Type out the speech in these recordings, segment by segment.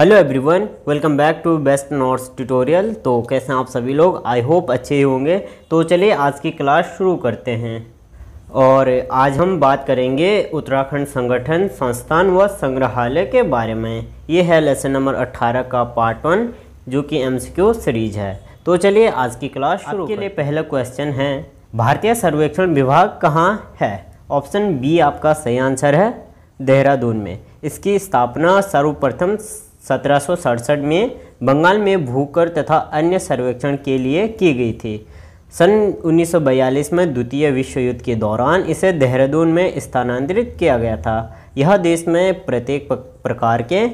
hello everyone welcome back to best notes tutorial तो कैसे हैं आप सभी लोग आई होप अच्छे ही होंगे तो चलिए आज की क्लास शुरू करते हैं और आज हम बात करेंगे उत्तराखंड संगठन संस्थान व संग्रहालय के बारे में ये है लेसन नंबर 18 का पार्ट वन जो कि एमसीक्यू सीरीज है तो चलिए आज की क्लास शुरू के लिए पहला क्वेश्चन है भारतीय सर्वेक्षण विभाग कहाँ है ऑप्शन बी आपका सही आंसर है देहरादून में इसकी स्थापना सर्वप्रथम सत्रह में बंगाल में भूकर तथा अन्य सर्वेक्षण के लिए की गई थी सन 1942 में द्वितीय विश्व युद्ध के दौरान इसे देहरादून में स्थानांतरित किया गया था यह देश में प्रत्येक प्रकार के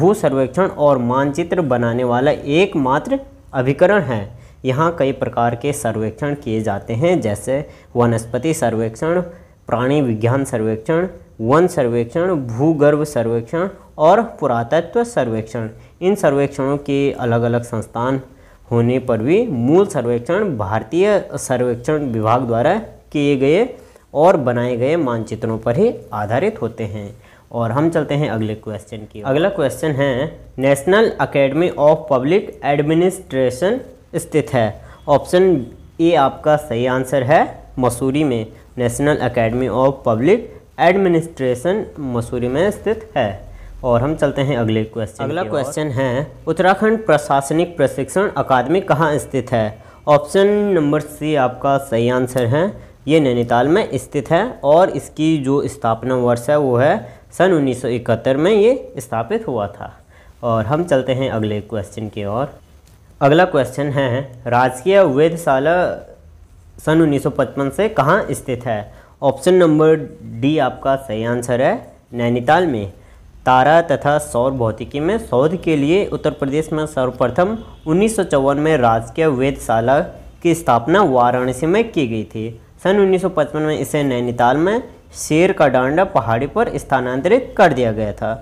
भू सर्वेक्षण और मानचित्र बनाने वाला एकमात्र अभिकरण है यहाँ कई प्रकार के सर्वेक्षण किए जाते हैं जैसे वनस्पति सर्वेक्षण प्राणी विज्ञान सर्वेक्षण वन सर्वेक्षण भूगर्भ सर्वेक्षण और पुरातत्व सर्वेक्षण इन सर्वेक्षणों के अलग अलग संस्थान होने पर भी मूल सर्वेक्षण भारतीय सर्वेक्षण विभाग द्वारा किए गए और बनाए गए मानचित्रों पर ही आधारित होते हैं और हम चलते हैं अगले क्वेश्चन की अगला क्वेश्चन है national academy of public administration स्थित है ऑप्शन ए आपका सही आंसर है मसूरी में national academy of public administration Mussoorie में स्थित है और हम चलते हैं अगले क्वेश्चन अगला क्वेश्चन है उत्तराखंड प्रशासनिक प्रशिक्षण अकादमी कहाँ स्थित है ऑप्शन नंबर सी आपका सही आंसर है ये नैनीताल में स्थित है और इसकी जो स्थापना वर्ष है वो है सन 1971 में ये स्थापित हुआ था और हम चलते हैं अगले क्वेश्चन की ओर अगला क्वेश्चन है राजकीय वेधशाला सन 1955 से कहाँ स्थित है ऑप्शन नंबर डी आपका सही आंसर है नैनीताल में तारा तथा सौर भौतिकी में शोध के लिए उत्तर प्रदेश में सर्वप्रथम उन्नीस में राजकीय वेदशाला की स्थापना वाराणसी में की गई थी सन 1955 में इसे नैनीताल में शेर का डांडा पहाड़ी पर स्थानांतरित कर दिया गया था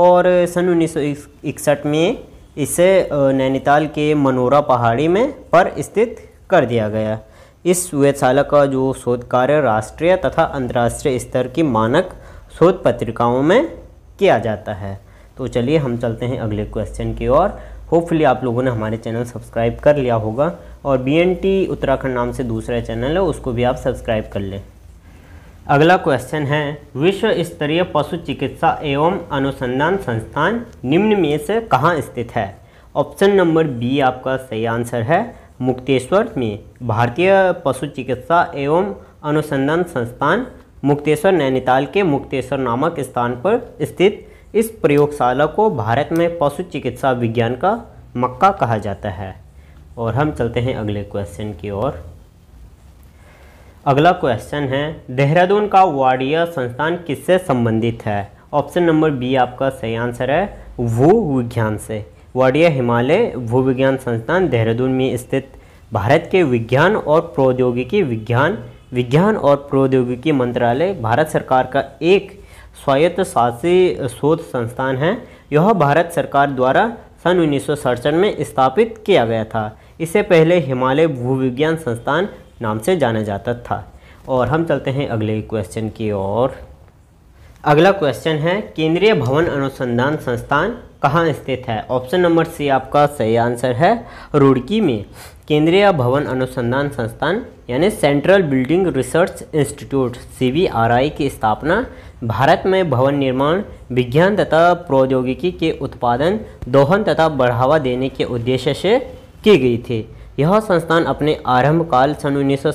और सन 1961 में इसे नैनीताल के मनोरा पहाड़ी में पर स्थित कर दिया गया इस वेधशाला का जो शोध कार्य राष्ट्रीय तथा अंतर्राष्ट्रीय स्तर की मानक शोध पत्रिकाओं में किया जाता है तो चलिए हम चलते हैं अगले क्वेश्चन की ओर होपफुली आप लोगों ने हमारे चैनल सब्सक्राइब कर लिया होगा और बी उत्तराखंड नाम से दूसरा चैनल है उसको भी आप सब्सक्राइब कर लें अगला क्वेश्चन है विश्व स्तरीय पशु चिकित्सा एवं अनुसंधान संस्थान निम्न में से कहाँ स्थित है ऑप्शन नंबर बी आपका सही आंसर है मुक्तेश्वर में भारतीय पशु चिकित्सा एवं अनुसंधान संस्थान मुक्तेश्वर नैनीताल के मुक्तेश्वर नामक स्थान पर स्थित इस प्रयोगशाला को भारत में पशु चिकित्सा विज्ञान का मक्का कहा जाता है और हम चलते हैं अगले क्वेश्चन की ओर अगला क्वेश्चन है देहरादून का वाडिया संस्थान किससे संबंधित है ऑप्शन नंबर बी आपका सही आंसर है वो विज्ञान से वाडिया हिमालय भूविज्ञान संस्थान देहरादून में स्थित भारत के विज्ञान और प्रौद्योगिकी विज्ञान विज्ञान और प्रौद्योगिकी मंत्रालय भारत सरकार का एक स्वायत्त शासी शोध संस्थान है यह भारत सरकार द्वारा सन उन्नीस में स्थापित किया गया था इससे पहले हिमालय भूविज्ञान संस्थान नाम से जाना जाता था और हम चलते हैं अगले क्वेश्चन की ओर अगला क्वेश्चन है केंद्रीय भवन अनुसंधान संस्थान कहाँ स्थित है ऑप्शन नंबर सी आपका सही आंसर है रुड़की में केंद्रीय भवन अनुसंधान संस्थान यानी central building research institute C की स्थापना भारत में भवन निर्माण विज्ञान तथा प्रौद्योगिकी के उत्पादन दोहन तथा बढ़ावा देने के उद्देश्य से की गई थी यह संस्थान अपने आरंभ काल सन उन्नीस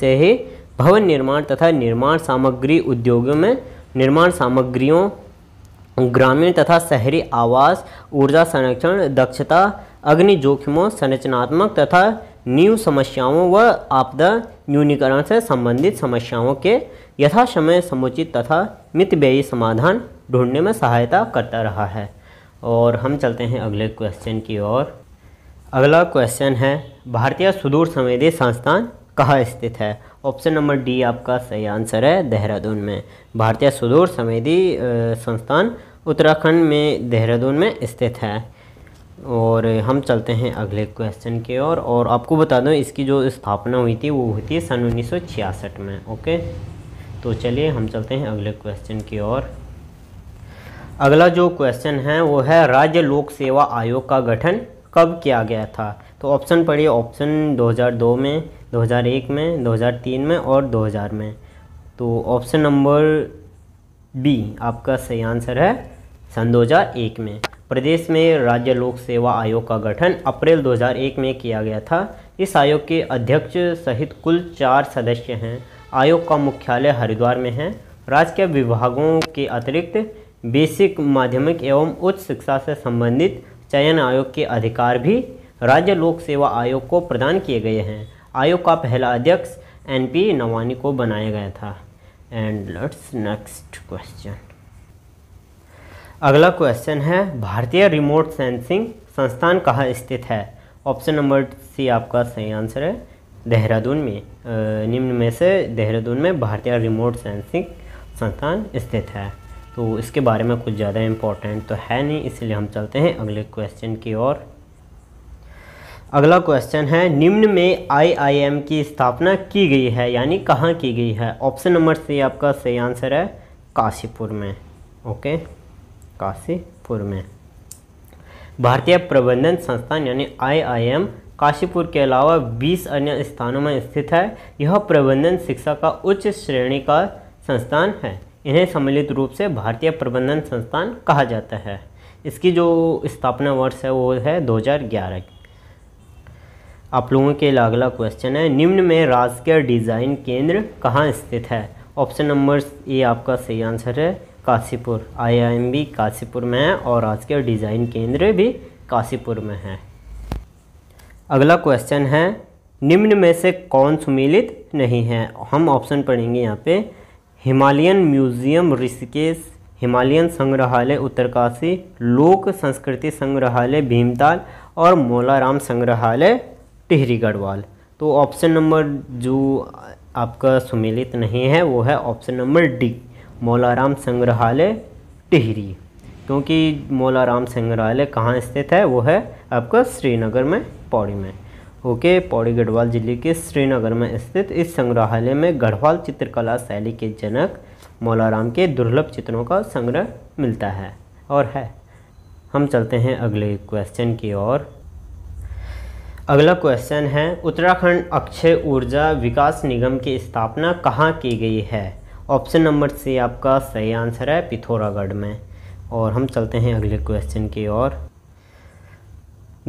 से ही भवन निर्माण तथा निर्माण सामग्री उद्योगों में निर्माण सामग्रियों ग्रामीण तथा शहरी आवास ऊर्जा संरक्षण दक्षता अग्नि जोखिमों संरचनात्मक तथा न्यू समस्याओं व आपदा न्यूनीकरण से संबंधित समस्याओं के यथासमय समुचित तथा मितव्ययी समाधान ढूंढने में सहायता करता रहा है और हम चलते हैं अगले क्वेश्चन की ओर अगला क्वेश्चन है भारतीय सुदूर संवेदी संस्थान कहाँ स्थित है ऑप्शन नंबर डी आपका सही आंसर है देहरादून में भारतीय सुदूर संवेदी संस्थान उत्तराखंड में देहरादून में स्थित है और हम चलते हैं अगले क्वेश्चन की ओर और, और आपको बता दूं इसकी जो स्थापना हुई थी वो हुई थी सन उन्नीस में ओके तो चलिए हम चलते हैं अगले क्वेश्चन की ओर अगला जो क्वेश्चन है वो है राज्य लोक सेवा आयोग का गठन कब किया गया था तो ऑप्शन पढ़िए ऑप्शन 2002 में 2001 में 2003 में और 2000 में तो ऑप्शन नंबर बी आपका सही आंसर है सन 2001 में प्रदेश में राज्य लोक सेवा आयोग का गठन अप्रैल 2001 में किया गया था इस आयोग के अध्यक्ष सहित कुल चार सदस्य हैं आयोग का मुख्यालय हरिद्वार में है राजकीय विभागों के अतिरिक्त बेसिक माध्यमिक एवं उच्च शिक्षा से संबंधित चयन आयोग के अधिकार भी राज्य लोक सेवा आयोग को प्रदान किए गए हैं आयोग का पहला अध्यक्ष एनपी नवानी को बनाया गया था एंड लेट्स नेक्स्ट क्वेश्चन अगला क्वेश्चन है भारतीय रिमोट सेंसिंग संस्थान कहाँ स्थित है ऑप्शन नंबर सी आपका सही आंसर है देहरादून में निम्न में से देहरादून में भारतीय रिमोट सेंसिंग संस्थान स्थित है तो इसके बारे में कुछ ज़्यादा इम्पोर्टेंट तो है नहीं इसलिए हम चलते हैं अगले क्वेश्चन की ओर अगला क्वेश्चन है निम्न में आईआईएम की स्थापना की गई है यानी कहाँ की गई है ऑप्शन नंबर सी आपका सही आंसर है काशीपुर में ओके काशीपुर में भारतीय प्रबंधन संस्थान यानी आईआईएम काशीपुर के अलावा 20 अन्य स्थानों में स्थित है यह प्रबंधन शिक्षा का उच्च श्रेणी का संस्थान है इन्हें सम्मिलित रूप से भारतीय प्रबंधन संस्थान कहा जाता है इसकी जो स्थापना वर्ष है वो है 2011 आप लोगों के लिए अगला क्वेश्चन है निम्न में राजकीय डिज़ाइन केंद्र कहाँ स्थित है ऑप्शन नंबर ए आपका सही आंसर है काशीपुर भी काशीपुर में है और आज के डिज़ाइन केंद्र भी काशीपुर में है अगला क्वेश्चन है निम्न में से कौन सुमिलित नहीं है हम ऑप्शन पढ़ेंगे यहाँ पे हिमालयन म्यूजियम ऋषिकेश हिमालयन संग्रहालय उत्तरकाशी लोक संस्कृति संग्रहालय भीमताल और मोलाराम संग्रहालय टिहरी गढ़वाल तो ऑप्शन नंबर जो आपका सुमिलित नहीं है वो है ऑप्शन नंबर डी मौलाराम संग्रहालय टिहरी क्योंकि मौलाराम संग्रहालय कहाँ स्थित है वो है आपका श्रीनगर में पौड़ी में ओके पौड़ी गढ़वाल जिले के श्रीनगर में स्थित इस संग्रहालय में गढ़वाल चित्रकला शैली के जनक मौलाराम के दुर्लभ चित्रों का संग्रह मिलता है और है हम चलते हैं अगले क्वेश्चन की ओर अगला क्वेश्चन है उत्तराखंड अक्षय ऊर्जा विकास निगम की स्थापना कहाँ की गई है ऑप्शन नंबर सी आपका सही आंसर है पिथौरागढ़ में और हम चलते हैं अगले क्वेश्चन की ओर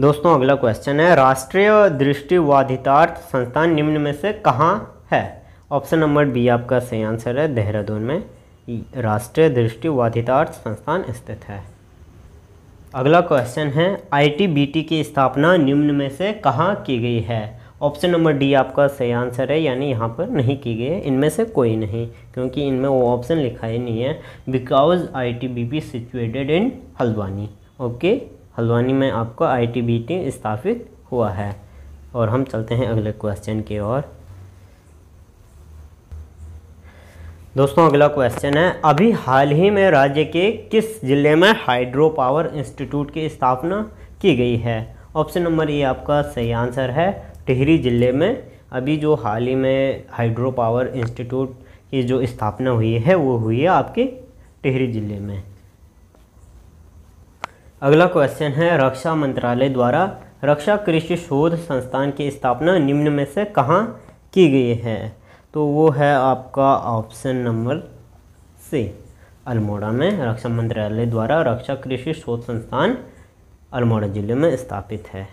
दोस्तों अगला क्वेश्चन है राष्ट्रीय दृष्टिवाधितार्थ संस्थान निम्न में से कहाँ है ऑप्शन नंबर बी आपका सही आंसर है देहरादून में राष्ट्रीय दृष्टिवाधितार्थ संस्थान स्थित है अगला क्वेश्चन है आईटीबीटी की स्थापना निम्न में से कहाँ की गई है ऑप्शन नंबर डी आपका सही आंसर है यानी यहाँ पर नहीं की गई है इनमें से कोई नहीं क्योंकि इनमें वो ऑप्शन लिखा ही नहीं है because I T B P situated in Haldwani okay Haldwani में आपका आई टी बी टी स्थापित हुआ है और हम चलते हैं अगले क्वेश्चन की ओर दोस्तों अगला क्वेश्चन है अभी हाल ही में राज्य के किस जिले में हाइड्रो पावर इंस्टीट्यूट की स्थापना की गई है ऑप्शन नंबर ए आपका सही आंसर है टिहरी ज़िले में अभी जो हाल ही में हाइड्रो पावर इंस्टीट्यूट की जो स्थापना हुई है वो हुई है आपके टिहरी ज़िले में अगला क्वेश्चन है रक्षा मंत्रालय द्वारा रक्षा कृषि शोध संस्थान की स्थापना निम्न में से कहाँ की गई है तो वो है आपका ऑप्शन नंबर सी अल्मोड़ा में रक्षा मंत्रालय द्वारा रक्षा कृषि शोध संस्थान अल्मोड़ा जिले में स्थापित है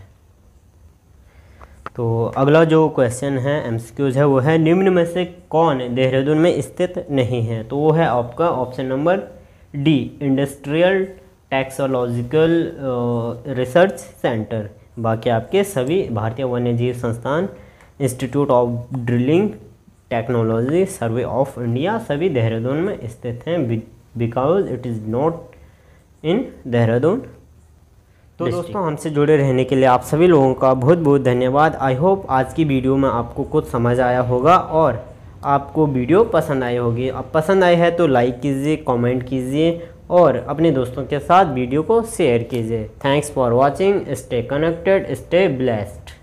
तो अगला जो क्वेश्चन है एमसीक्यूज है वो है निम्न में से कौन देहरादून में स्थित नहीं है तो वो है आपका option number D industrial toxicological research centre बाकी आपके सभी भारतीय वन्यजीव संस्थान institute of drilling technology survey of India सभी देहरादून में स्थित हैं because it is not in Dehradun तो दोस्तों हमसे जुड़े रहने के लिए आप सभी लोगों का बहुत बहुत धन्यवाद आई होप आज की वीडियो में आपको कुछ समझ आया होगा और आपको वीडियो पसंद आई होगी अब पसंद आई है तो लाइक कीजिए कमेंट कीजिए और अपने दोस्तों के साथ वीडियो को शेयर कीजिए thanks for watching stay connected stay blessed